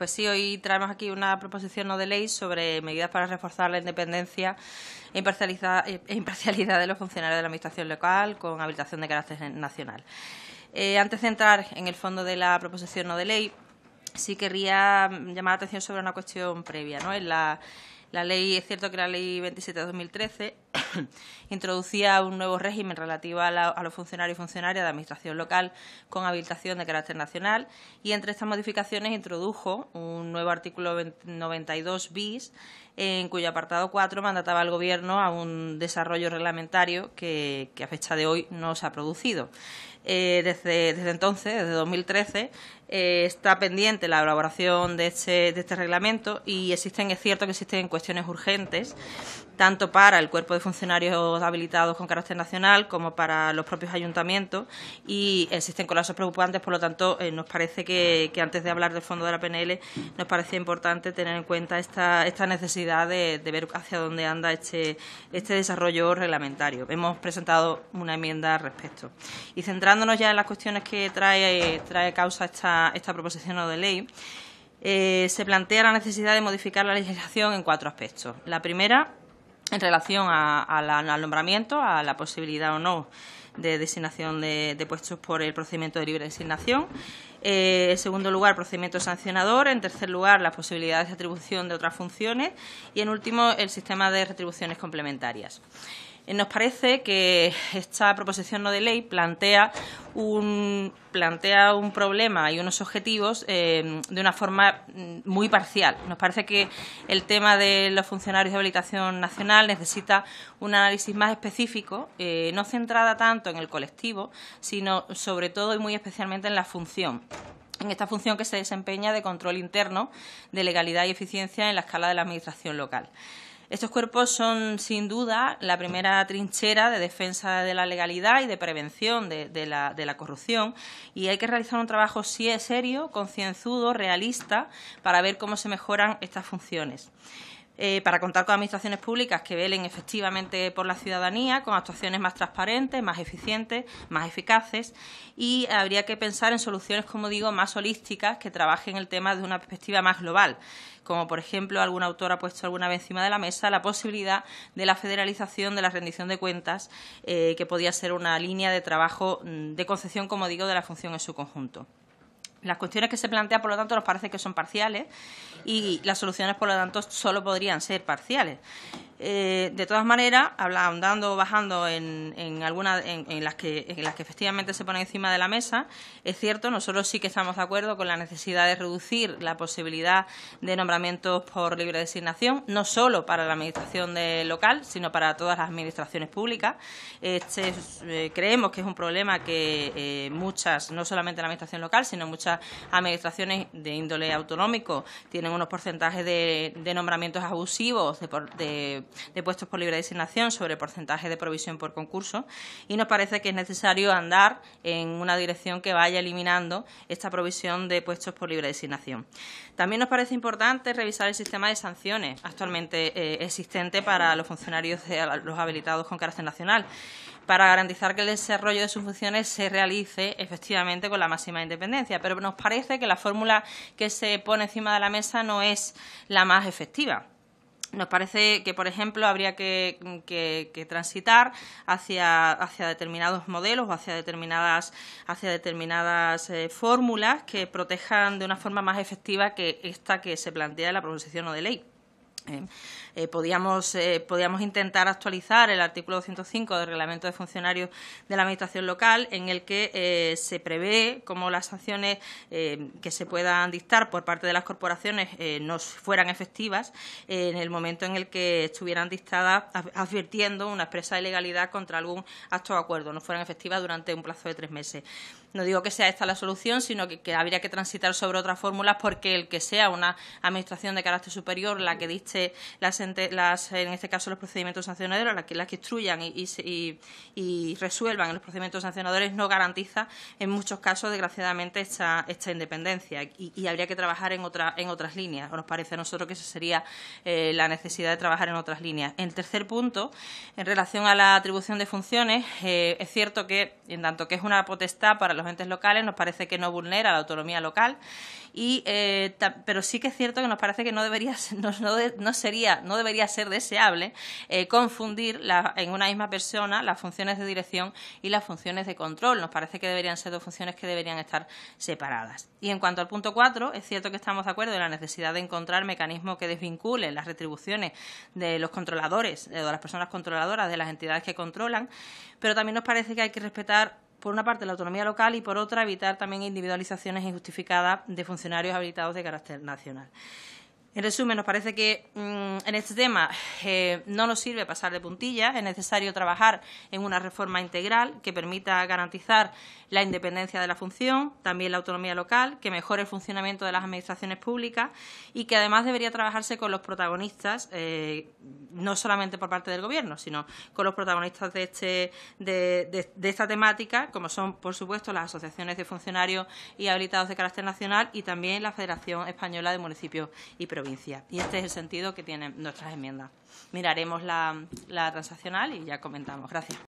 Pues sí, hoy traemos aquí una proposición no de ley sobre medidas para reforzar la independencia e, e, e imparcialidad, de los funcionarios de la Administración local con habilitación de carácter nacional. Eh, antes de entrar en el fondo de la proposición no de ley, sí querría llamar la atención sobre una cuestión previa. ¿no? la, la ley, es cierto que la ley 27 de 2013 introducía un nuevo régimen relativo a, los funcionarios y funcionarias de administración local con habilitación de carácter nacional y entre estas modificaciones introdujo un nuevo artículo 92 bis en cuyo apartado 4 mandataba al Gobierno a un desarrollo reglamentario que, a fecha de hoy no se ha producido. Eh, desde, desde, entonces, desde 2013, eh, está pendiente la elaboración de este, de este reglamento y existen, es cierto que existen cuestiones urgentes tanto para el cuerpo de funcionarios habilitados con carácter nacional como para los propios ayuntamientos y existen colapsos preocupantes, por lo tanto, eh, nos parece que, antes de hablar del fondo de la PNL, nos parece importante tener en cuenta esta, necesidad de, ver hacia dónde anda este, este, desarrollo reglamentario. Hemos presentado una enmienda al respecto. Y centrándonos ya en las cuestiones que trae, trae causa esta, esta proposición de ley, eh, se plantea la necesidad de modificar la legislación en cuatro aspectos. La primera, en relación al nombramiento, a la posibilidad o no de designación de, puestos por el procedimiento de libre designación. Eh, en segundo lugar, procedimiento sancionador. En tercer lugar, las posibilidades de atribución de otras funciones. Y en último, el sistema de retribuciones complementarias. Eh, nos parece que esta proposición no de ley plantea un, plantea un problema y unos objetivos eh, de una forma mm, muy parcial. Nos parece que el tema de los funcionarios de habilitación nacional necesita un análisis más específico, eh, no centrada tanto en el colectivo, sino sobre todo y muy especialmente en la función en esta función que se desempeña de control interno, de legalidad y eficiencia en la escala de la Administración local. Estos cuerpos son, sin duda, la primera trinchera de defensa de la legalidad y de prevención de, la, la, corrupción y hay que realizar un trabajo, si serio, concienzudo, realista, para ver cómo se mejoran estas funciones. Eh, para contar con administraciones públicas que velen efectivamente por la ciudadanía, con actuaciones más transparentes, más eficientes, más eficaces y habría que pensar en soluciones, como digo, más holísticas que trabajen el tema de una perspectiva más global como por ejemplo algún autor ha puesto alguna vez encima de la mesa, la posibilidad de la federalización de la rendición de cuentas, eh, que podía ser una línea de trabajo mm, de concepción, como digo, de la función en su conjunto. Las cuestiones que se plantean, por lo tanto, nos parece que son parciales y las soluciones, por lo tanto, solo podrían ser parciales. Eh, de todas maneras, andando o bajando en, en, en, las que, en las que efectivamente se ponen encima de la mesa, es cierto, nosotros sí que estamos de acuerdo con la necesidad de reducir la posibilidad de nombramientos por libre designación, no solo para la Administración local, sino para todas las administraciones públicas. Este eh, creemos que es un problema que eh, muchas, no solamente la Administración local, sino muchas administraciones de índole autonómico tienen unos porcentajes de, nombramientos abusivos de, puestos por libre designación sobre porcentaje de provisión por concurso y nos parece que es necesario andar en una dirección que vaya eliminando esta provisión de puestos por libre designación. También nos parece importante revisar el sistema de sanciones actualmente eh, existente para los funcionarios de los habilitados con carácter nacional para garantizar que el desarrollo de sus funciones se realice efectivamente con la máxima independencia. Pero nos parece que la fórmula que se pone encima de la mesa no es la más efectiva. Nos parece que, por ejemplo, habría que, transitar hacia, determinados modelos o hacia determinadas, hacia determinadas eh, fórmulas que protejan de una forma más efectiva que esta que se plantea en la proposición o de ley. Eh, eh, podíamos, eh, podíamos, intentar actualizar el artículo 205 del Reglamento de Funcionarios de la Administración Local, en el que se prevé como las sanciones que se puedan dictar por parte de las corporaciones no fueran efectivas en el momento en el que estuvieran dictadas advirtiendo una expresa ilegalidad contra algún acto de acuerdo, no fueran efectivas durante un plazo de tres meses. No digo que sea esta la solución, sino que, habría que transitar sobre otras fórmulas porque el que sea una Administración de carácter superior la que dicta las, en este caso los procedimientos sancionadores, las que, las que instruyan y, y, resuelvan los procedimientos sancionadores, no garantiza en muchos casos, desgraciadamente, esta, esta independencia y, habría que trabajar en, otra, en otras líneas. O nos parece a nosotros que esa sería eh, la necesidad de trabajar en otras líneas. el tercer punto, en relación a la atribución de funciones, eh, es cierto que, en tanto que es una potestad para los entes locales, nos parece que no vulnera la autonomía local, y, eh, pero sí que es cierto que nos parece que no debería, no sería, no debería ser deseable eh, confundir en una misma persona las funciones de dirección y las funciones de control. Nos parece que deberían ser dos funciones que deberían estar separadas. Y en cuanto al punto 4, es cierto que estamos de acuerdo en la necesidad de encontrar mecanismos que desvinculen las retribuciones de los controladores, eh, de las personas controladoras, de las entidades que controlan, pero también nos parece que hay que respetar por una parte la autonomía local y por otra evitar también individualizaciones injustificadas de funcionarios habilitados de carácter nacional. En resumen, nos parece que mm, en este tema eh, no nos sirve pasar de puntillas, es necesario trabajar en una reforma integral que permita garantizar la independencia de la función, también la autonomía local, que mejore el funcionamiento de las administraciones públicas y que además debería trabajarse con los protagonistas, eh, no solamente por parte del Gobierno, sino con los protagonistas este, de, esta temática, como son, por supuesto, las asociaciones de funcionarios y habilitados de carácter nacional y también la Federación Española de Municipios y Provincias provincia. Y este es el sentido que tienen nuestras enmiendas. Miraremos la, la transaccional y ya comentamos. Gracias.